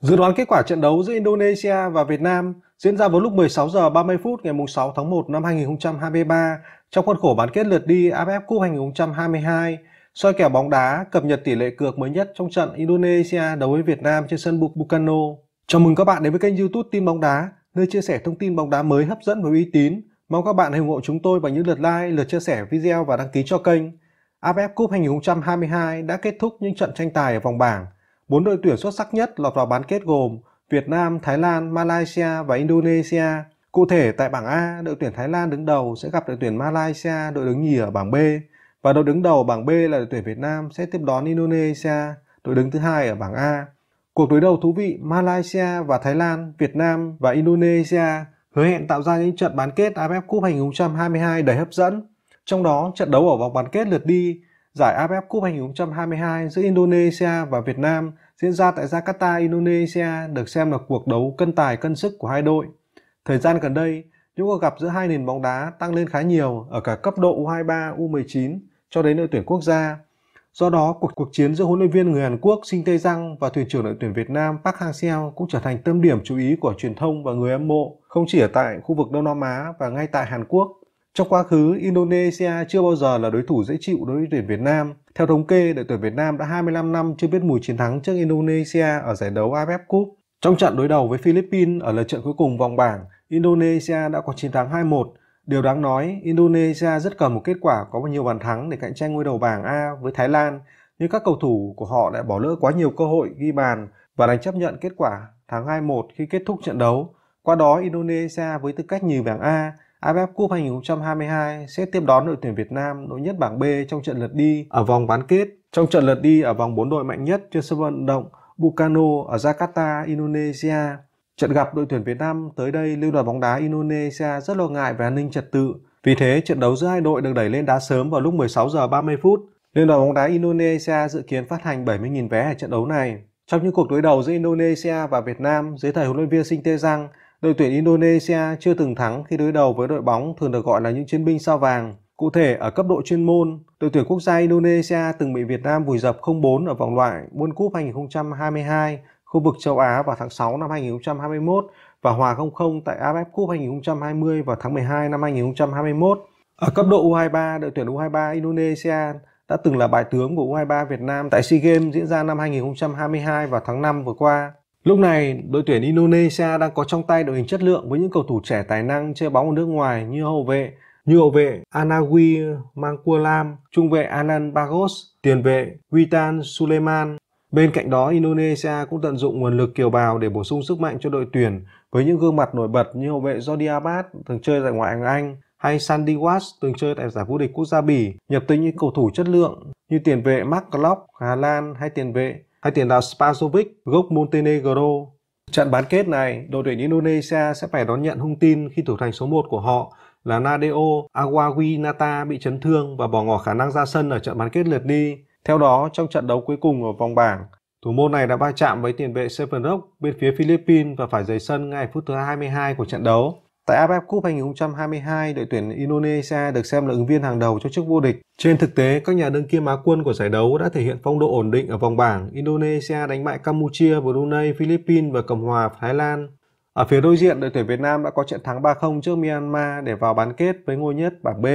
Dự đoán kết quả trận đấu giữa Indonesia và Việt Nam diễn ra vào lúc 16 giờ 30 phút ngày 6 tháng 1 năm 2023 trong khuôn khổ bán kết lượt đi AFF Cup 2022. Soi kèo bóng đá cập nhật tỷ lệ cược mới nhất trong trận Indonesia đấu với Việt Nam trên sân Buk Bukano. Chào mừng các bạn đến với kênh YouTube Tin bóng đá, nơi chia sẻ thông tin bóng đá mới hấp dẫn và uy tín. Mong các bạn ủng hộ chúng tôi bằng những lượt like, lượt chia sẻ video và đăng ký cho kênh. AFF Cup 2022 đã kết thúc những trận tranh tài ở vòng bảng Bốn đội tuyển xuất sắc nhất lọt vào bán kết gồm Việt Nam, Thái Lan, Malaysia và Indonesia. Cụ thể tại bảng A, đội tuyển Thái Lan đứng đầu sẽ gặp đội tuyển Malaysia đội đứng nhì ở bảng B và đội đứng đầu bảng B là đội tuyển Việt Nam sẽ tiếp đón Indonesia, đội đứng thứ hai ở bảng A. Cuộc đối đầu thú vị Malaysia và Thái Lan, Việt Nam và Indonesia hứa hẹn tạo ra những trận bán kết AFF Cup 2022 đầy hấp dẫn. Trong đó, trận đấu ở vòng bán kết lượt đi giải AFF e Cup 2022 giữa Indonesia và Việt Nam diễn ra tại Jakarta, Indonesia được xem là cuộc đấu cân tài cân sức của hai đội. Thời gian gần đây, những cuộc gặp giữa hai nền bóng đá tăng lên khá nhiều ở cả cấp độ U23, U19 cho đến đội tuyển quốc gia. Do đó, cuộc cuộc chiến giữa huấn luyện viên người Hàn Quốc Shin Tae Jang và thuyền trưởng đội tuyển Việt Nam Park Hang-seo cũng trở thành tâm điểm chú ý của truyền thông và người hâm mộ, không chỉ ở tại khu vực Đông Nam Á và ngay tại Hàn Quốc. Trong quá khứ, Indonesia chưa bao giờ là đối thủ dễ chịu đối với tuyển Việt Nam. Theo thống kê, đội tuyển Việt Nam đã 25 năm chưa biết mùi chiến thắng trước Indonesia ở giải đấu AFF Cup. Trong trận đối đầu với Philippines ở lượt trận cuối cùng vòng bảng, Indonesia đã có chiến thắng 2-1. Điều đáng nói, Indonesia rất cần một kết quả có nhiều bàn thắng để cạnh tranh ngôi đầu bảng A với Thái Lan, nhưng các cầu thủ của họ đã bỏ lỡ quá nhiều cơ hội ghi bàn và đành chấp nhận kết quả thắng 2-1 khi kết thúc trận đấu. Qua đó, Indonesia với tư cách nhì bảng A AFF Cup 2022 sẽ tiếp đón đội tuyển Việt Nam đội nhất bảng B trong trận lượt đi ở vòng bán kết. Trong trận lượt đi ở vòng 4 đội mạnh nhất trên sân vận động Bukano ở Jakarta, Indonesia. Trận gặp đội tuyển Việt Nam tới đây Liên đoàn bóng đá Indonesia rất lo ngại về an ninh trật tự. Vì thế, trận đấu giữa hai đội được đẩy lên đá sớm vào lúc 16 giờ 30 phút. Liên đoàn bóng đá Indonesia dự kiến phát hành 70.000 vé ở trận đấu này. Trong những cuộc đối đầu giữa Indonesia và Việt Nam dưới thời huấn luyện viên Sinh Tê Giang, Đội tuyển Indonesia chưa từng thắng khi đối đầu với đội bóng thường được gọi là những chiến binh sao vàng. Cụ thể, ở cấp độ chuyên môn, đội tuyển quốc gia Indonesia từng bị Việt Nam vùi dập 0-4 ở vòng loại World Cup 2022 khu vực châu Á vào tháng 6 năm 2021 và hòa 0-0 tại AFF Cup 2020 vào tháng 12 năm 2021. Ở cấp độ U23, đội tuyển U23 Indonesia đã từng là bại tướng của U23 Việt Nam tại SEA Games diễn ra năm 2022 vào tháng 5 vừa qua. Lúc này, đội tuyển Indonesia đang có trong tay đội hình chất lượng với những cầu thủ trẻ tài năng chơi bóng ở nước ngoài như hậu vệ như hậu vệ Anawi Mangkulam, trung vệ Anan Bagos, tiền vệ Witan Suleiman. Bên cạnh đó, Indonesia cũng tận dụng nguồn lực kiều bào để bổ sung sức mạnh cho đội tuyển với những gương mặt nổi bật như hậu vệ Jordi Abad từng chơi tại ngoại hạng Anh hay Sandy Watts từng chơi tại giải vô địch quốc gia Bỉ, nhập tính những cầu thủ chất lượng như tiền vệ Mark Klopp Hà Lan hay tiền vệ hay tiền đạo Spasovic gốc Montenegro. Trận bán kết này, đội tuyển Indonesia sẽ phải đón nhận hung tin khi thủ thành số 1 của họ là Nadeo Awawinata bị chấn thương và bỏ ngỏ khả năng ra sân ở trận bán kết lượt đi. Theo đó, trong trận đấu cuối cùng ở vòng bảng, thủ môn này đã va chạm với tiền vệ Seven Rock bên phía Philippines và phải rời sân ngay phút thứ 22 của trận đấu. Tại AFF e Cup 2022, đội tuyển Indonesia được xem là ứng viên hàng đầu cho chức vô địch. Trên thực tế, các nhà đương kim á quân của giải đấu đã thể hiện phong độ ổn định ở vòng bảng. Indonesia đánh bại Campuchia, Brunei, Philippines và Cộng hòa Thái Lan. Ở phía đối diện, đội tuyển Việt Nam đã có trận thắng 3-0 trước Myanmar để vào bán kết với ngôi nhất bảng B.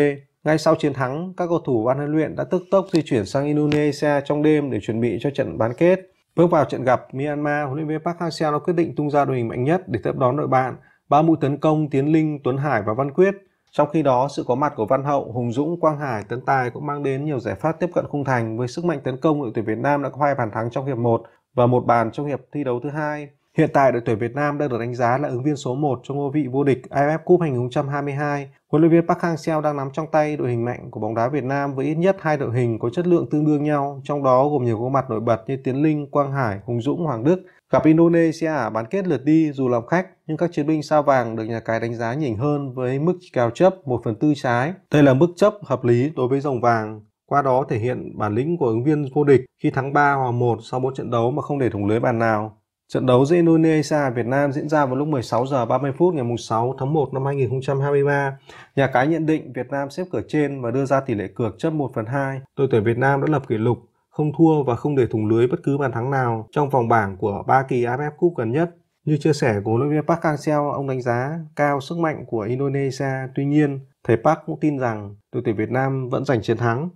Ngay sau chiến thắng, các cầu thủ ban huấn luyện đã tức tốc di chuyển sang Indonesia trong đêm để chuẩn bị cho trận bán kết. Bước vào trận gặp Myanmar, huấn luyện viên Park Hang-seo đã quyết định tung ra đội hình mạnh nhất để tiếp đón đội bạn. Ba mũi tấn công Tiến Linh, Tuấn Hải và Văn Quyết. Trong khi đó, sự có mặt của Văn Hậu, Hùng Dũng, Quang Hải, Tấn Tài cũng mang đến nhiều giải pháp tiếp cận khung thành với sức mạnh tấn công đội tuyển Việt Nam đã có hai bàn thắng trong hiệp 1 và một bàn trong hiệp thi đấu thứ hai. Hiện tại đội tuyển Việt Nam đang được đánh giá là ứng viên số 1 cho ngôi vị vô địch AFF Cup 2022. Huấn luyện viên Park Hang-seo đang nắm trong tay đội hình mạnh của bóng đá Việt Nam với ít nhất hai đội hình có chất lượng tương đương nhau, trong đó gồm nhiều gương mặt nổi bật như Tiến Linh, Quang Hải, Hùng Dũng, Hoàng Đức Gặp Indonesia ở à? bán kết lượt đi dù làm khách nhưng các chiến binh sao vàng được nhà cái đánh giá nhỉnh hơn với mức kèo chấp 1 phần tư trái. Đây là mức chấp hợp lý đối với dòng vàng, qua đó thể hiện bản lĩnh của ứng viên vô địch khi thắng 3 hòa 1 sau 4 trận đấu mà không để thủng lưới bàn nào. Trận đấu giữa Indonesia và Việt Nam diễn ra vào lúc 16 giờ 30 phút ngày 6 tháng 1 năm 2023. Nhà cái nhận định Việt Nam xếp cửa trên và đưa ra tỷ lệ cược chấp 1 phần 2. Đội tuyển Việt Nam đã lập kỷ lục không thua và không để thủng lưới bất cứ bàn thắng nào trong vòng bảng của ba kỳ AFF Cup gần nhất. Như chia sẻ của huấn luyện viên Park Hang-seo, ông đánh giá cao sức mạnh của Indonesia. Tuy nhiên, thầy Park cũng tin rằng đội tuyển Việt Nam vẫn giành chiến thắng